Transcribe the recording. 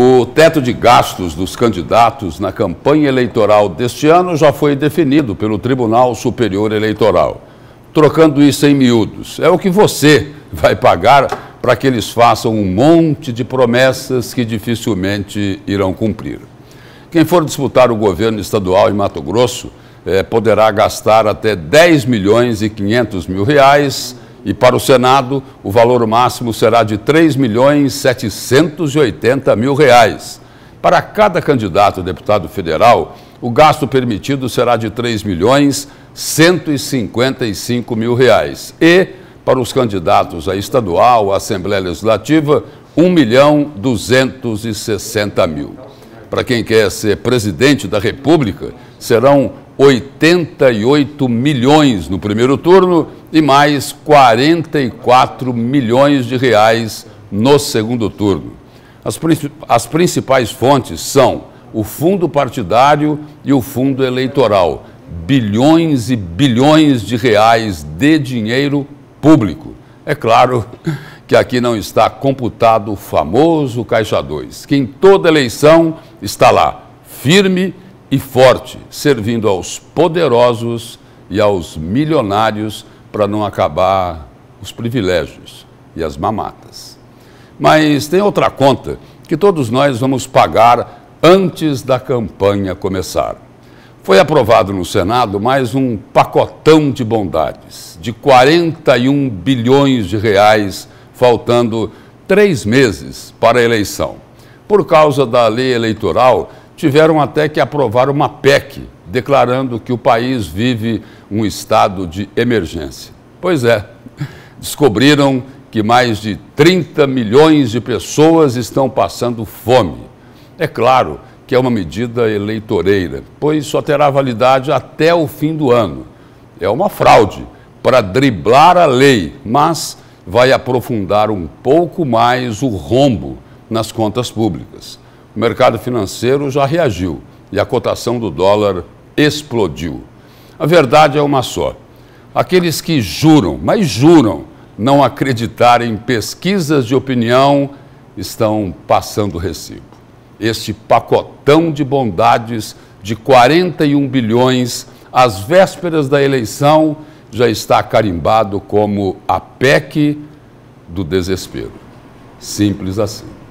O teto de gastos dos candidatos na campanha eleitoral deste ano já foi definido pelo Tribunal Superior Eleitoral. Trocando isso em miúdos, é o que você vai pagar para que eles façam um monte de promessas que dificilmente irão cumprir. Quem for disputar o governo estadual em Mato Grosso é, poderá gastar até 10 milhões e 500 mil reais e para o Senado o valor máximo será de R$ 3.780.000. Reais. Para cada candidato a deputado federal, o gasto permitido será de R$ 3.155.000. Reais. E para os candidatos a estadual, a Assembleia Legislativa, R$ 1.260.000. Para quem quer ser presidente da República, serão 88 milhões no primeiro turno e mais 44 milhões de reais no segundo turno. As, as principais fontes são o fundo partidário e o fundo eleitoral. Bilhões e bilhões de reais de dinheiro público. É claro que aqui não está computado o famoso Caixa 2, que em toda eleição está lá, firme e forte, servindo aos poderosos e aos milionários para não acabar os privilégios e as mamatas. Mas tem outra conta que todos nós vamos pagar antes da campanha começar. Foi aprovado no Senado mais um pacotão de bondades, de 41 bilhões de reais, faltando três meses para a eleição. Por causa da lei eleitoral, tiveram até que aprovar uma PEC, declarando que o país vive um estado de emergência. Pois é, descobriram que mais de 30 milhões de pessoas estão passando fome. É claro que é uma medida eleitoreira, pois só terá validade até o fim do ano. É uma fraude para driblar a lei, mas vai aprofundar um pouco mais o rombo nas contas públicas o mercado financeiro já reagiu e a cotação do dólar explodiu. A verdade é uma só. Aqueles que juram, mas juram, não acreditar em pesquisas de opinião estão passando recibo. Este pacotão de bondades de 41 bilhões às vésperas da eleição já está carimbado como a PEC do desespero. Simples assim.